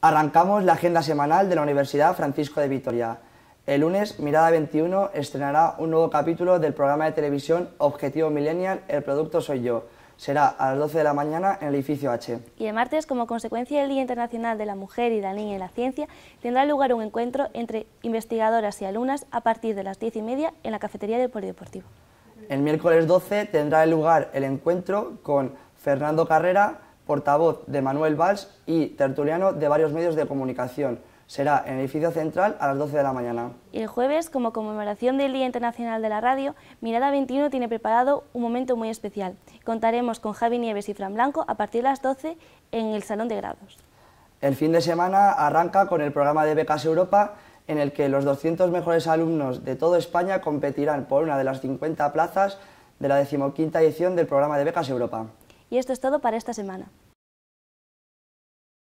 Arrancamos la agenda semanal de la Universidad Francisco de Vitoria. El lunes, Mirada 21 estrenará un nuevo capítulo del programa de televisión Objetivo Millennial, El Producto Soy Yo. Será a las 12 de la mañana en el edificio H. Y el martes, como consecuencia del Día Internacional de la Mujer y la Niña en la Ciencia, tendrá lugar un encuentro entre investigadoras y alumnas a partir de las 10 y media en la cafetería del Polideportivo. El miércoles 12 tendrá lugar el encuentro con Fernando Carrera, portavoz de Manuel Valls y tertuliano de varios medios de comunicación. Será en el edificio central a las 12 de la mañana. Y el jueves, como conmemoración del Día Internacional de la Radio, Mirada 21 tiene preparado un momento muy especial. Contaremos con Javi Nieves y Fran Blanco a partir de las 12 en el Salón de Grados. El fin de semana arranca con el programa de Becas Europa, en el que los 200 mejores alumnos de toda España competirán por una de las 50 plazas de la decimoquinta edición del programa de Becas Europa. Y esto es todo para esta semana.